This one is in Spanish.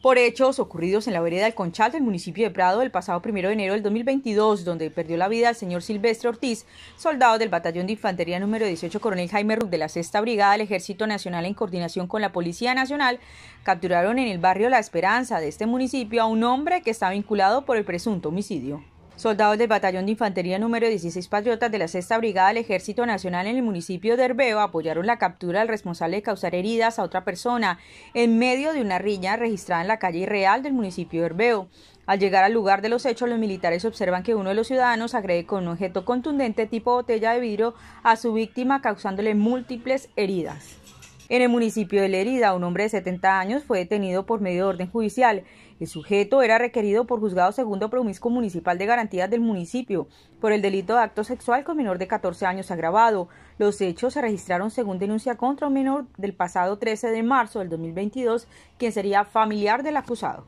por hechos ocurridos en la vereda del Conchal del municipio de Prado el pasado primero de enero del 2022, donde perdió la vida el señor Silvestre Ortiz, soldado del Batallón de Infantería número 18, coronel Jaime Ruc de la Sexta Brigada del Ejército Nacional en coordinación con la Policía Nacional, capturaron en el barrio La Esperanza de este municipio a un hombre que está vinculado por el presunto homicidio. Soldados del Batallón de Infantería número 16 Patriotas de la Sexta Brigada del Ejército Nacional en el municipio de Herbeo apoyaron la captura al responsable de causar heridas a otra persona en medio de una riña registrada en la calle Real del municipio de Herbeo. Al llegar al lugar de los hechos, los militares observan que uno de los ciudadanos agrede con un objeto contundente tipo botella de vidrio a su víctima, causándole múltiples heridas. En el municipio de Herida, un hombre de 70 años fue detenido por medio de orden judicial. El sujeto era requerido por juzgado segundo promisco municipal de garantías del municipio por el delito de acto sexual con menor de 14 años agravado. Los hechos se registraron según denuncia contra un menor del pasado 13 de marzo del 2022, quien sería familiar del acusado.